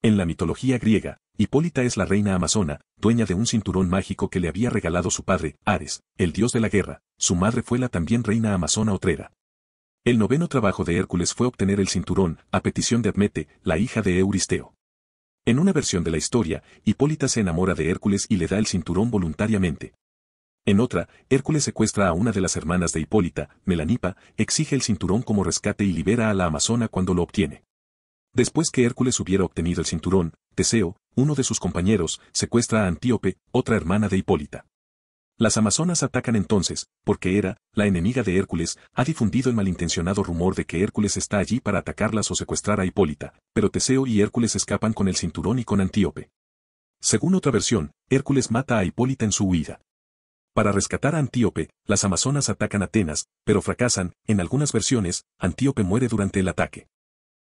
En la mitología griega, Hipólita es la reina amazona, dueña de un cinturón mágico que le había regalado su padre, Ares, el dios de la guerra, su madre fue la también reina amazona otrera. El noveno trabajo de Hércules fue obtener el cinturón, a petición de Admete, la hija de Euristeo. En una versión de la historia, Hipólita se enamora de Hércules y le da el cinturón voluntariamente. En otra, Hércules secuestra a una de las hermanas de Hipólita, Melanipa, exige el cinturón como rescate y libera a la amazona cuando lo obtiene. Después que Hércules hubiera obtenido el cinturón, Teseo, uno de sus compañeros, secuestra a Antíope, otra hermana de Hipólita. Las amazonas atacan entonces, porque Hera, la enemiga de Hércules, ha difundido el malintencionado rumor de que Hércules está allí para atacarlas o secuestrar a Hipólita, pero Teseo y Hércules escapan con el cinturón y con Antíope. Según otra versión, Hércules mata a Hipólita en su huida. Para rescatar a Antíope, las amazonas atacan Atenas, pero fracasan, en algunas versiones, Antíope muere durante el ataque.